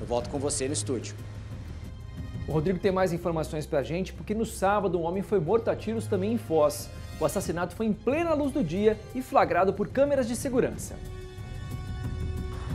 Eu volto com você no estúdio. O Rodrigo tem mais informações pra gente, porque no sábado um homem foi morto a tiros também em Foz. O assassinato foi em plena luz do dia e flagrado por câmeras de segurança.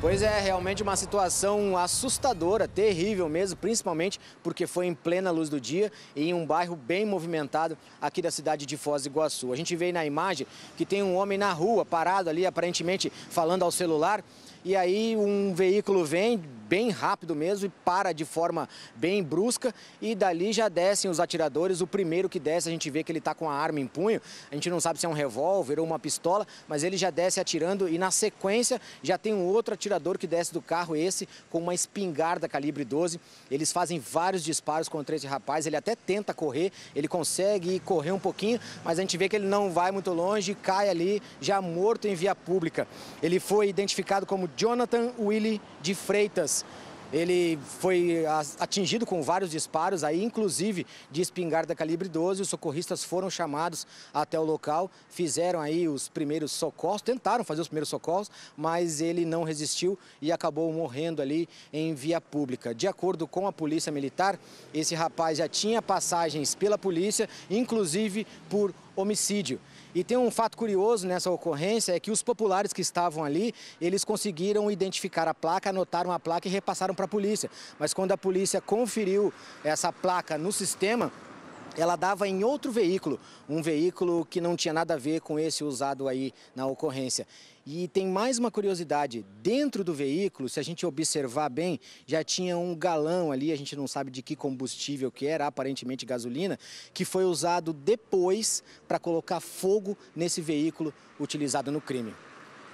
Pois é, realmente uma situação assustadora, terrível mesmo, principalmente porque foi em plena luz do dia e em um bairro bem movimentado aqui da cidade de Foz do Iguaçu. A gente vê aí na imagem que tem um homem na rua, parado ali, aparentemente falando ao celular, e aí um veículo vem, bem rápido mesmo e para de forma bem brusca. E dali já descem os atiradores. O primeiro que desce, a gente vê que ele está com a arma em punho. A gente não sabe se é um revólver ou uma pistola, mas ele já desce atirando. E na sequência já tem um outro atirador que desce do carro, esse com uma espingarda calibre 12. Eles fazem vários disparos contra esse rapaz. Ele até tenta correr, ele consegue correr um pouquinho, mas a gente vê que ele não vai muito longe, cai ali já morto em via pública. Ele foi identificado como Jonathan Willy de Freitas. Ele foi atingido com vários disparos, aí inclusive de espingarda calibre 12. Os socorristas foram chamados até o local, fizeram aí os primeiros socorros, tentaram fazer os primeiros socorros, mas ele não resistiu e acabou morrendo ali em via pública. De acordo com a polícia militar, esse rapaz já tinha passagens pela polícia, inclusive por homicídio. E tem um fato curioso nessa ocorrência, é que os populares que estavam ali, eles conseguiram identificar a placa, anotaram a placa e repassaram para a polícia. Mas quando a polícia conferiu essa placa no sistema, ela dava em outro veículo, um veículo que não tinha nada a ver com esse usado aí na ocorrência. E tem mais uma curiosidade, dentro do veículo, se a gente observar bem, já tinha um galão ali, a gente não sabe de que combustível que era, aparentemente gasolina, que foi usado depois para colocar fogo nesse veículo utilizado no crime.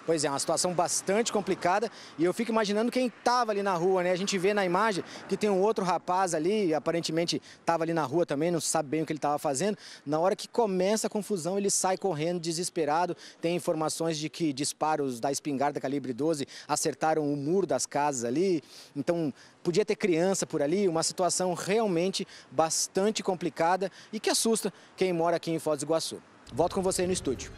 Pois é, uma situação bastante complicada e eu fico imaginando quem estava ali na rua, né? A gente vê na imagem que tem um outro rapaz ali, aparentemente estava ali na rua também, não sabe bem o que ele estava fazendo. Na hora que começa a confusão, ele sai correndo desesperado. Tem informações de que disparos da espingarda calibre 12 acertaram o muro das casas ali. Então, podia ter criança por ali, uma situação realmente bastante complicada e que assusta quem mora aqui em Foz do Iguaçu. Volto com você no estúdio.